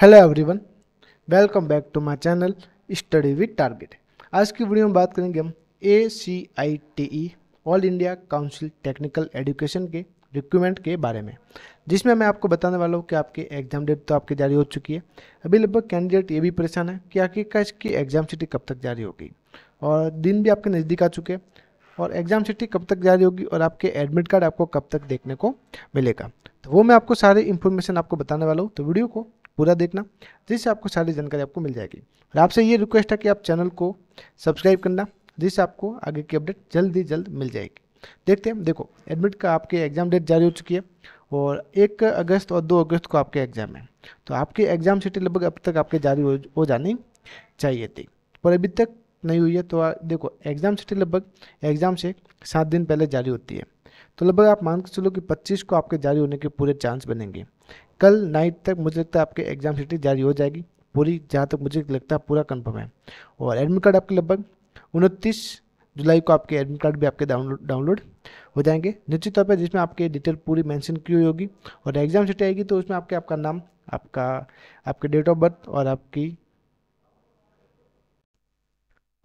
hello everyone welcome back to my channel study with target आज की video में बात करेंगे हम A C I T E All India Council Technical Education के रिक्रूमेंट के बारे में जिसमें मैं आपको बताने वाला हूँ कि आपके एग्जाम डेट तो आपकी जारी हो चुकी है अभी लगभग कैंडिडेट ये भी परेशान है कि आखिर का इसकी एग्जाम सिटी कब तक जारी होगी और दिन भी आपके नज़दीक आ चुके हैं और एग्ज़ाम सिटी कब तक जारी होगी और आपके एडमिट कार्ड आपको कब तक देखने को मिलेगा तो वो मैं आपको सारे इन्फॉर्मेशन आपको बताने वाला हूँ तो वीडियो को पूरा देखना जिससे तो आपको सारी जानकारी आपको मिल जाएगी और आपसे ये रिक्वेस्ट है कि आप चैनल को सब्सक्राइब करना जिससे तो आपको आगे की अपडेट जल्द ही जल्द मिल जाएगी देखते हैं देखो एडमिट का आपके एग्ज़ाम डेट जारी हो चुकी है और एक अगस्त और दो अगस्त को आपके एग्ज़ाम है तो आपके एग्ज़ाम सीटें लगभग अब तक आपके जारी हो, हो जानी चाहिए थी पर अभी तक नहीं हुई है तो देखो एग्ज़ाम सीटें लगभग एग्ज़ाम से सात दिन पहले जारी होती है तो लगभग आप मान के चलो कि 25 को आपके जारी होने के पूरे चांस बनेंगे कल नाइट तक मुझे लगता है आपके एग्जाम सीटी जारी हो जाएगी पूरी जहाँ तक मुझे लगता है पूरा कन्फर्म है और एडमिट कार्ड आपके लगभग उनतीस जुलाई को आपके एडमिट कार्ड भी आपके डाउनलोड डाउनलोड हो जाएंगे निश्चित तौर पर जिसमें आपके डिटेल पूरी मेंशन की हुई होगी और एग्जाम सीट आएगी तो उसमें आपके आपका नाम आपका आपके डेट ऑफ बर्थ और आपकी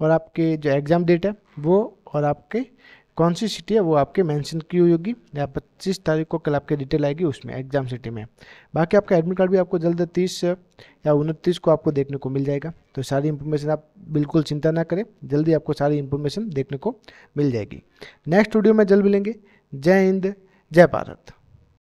और आपके जो एग्ज़ाम डेट है वो और आपके कौन सी सिटी है वो आपके मेंशन की हुई होगी या पच्चीस तारीख को कल आपके डिटेल आएगी उसमें एग्जाम सिटी में बाकी आपका एडमिट कार्ड भी आपको जल्द तीस या उनतीस को आपको देखने को मिल जाएगा तो सारी इन्फॉर्मेशन आप बिल्कुल चिंता ना करें जल्दी आपको सारी इन्फॉर्मेशन देखने को मिल जाएगी नेक्स्ट वीडियो में जल्द मिलेंगे जय हिंद जय भारत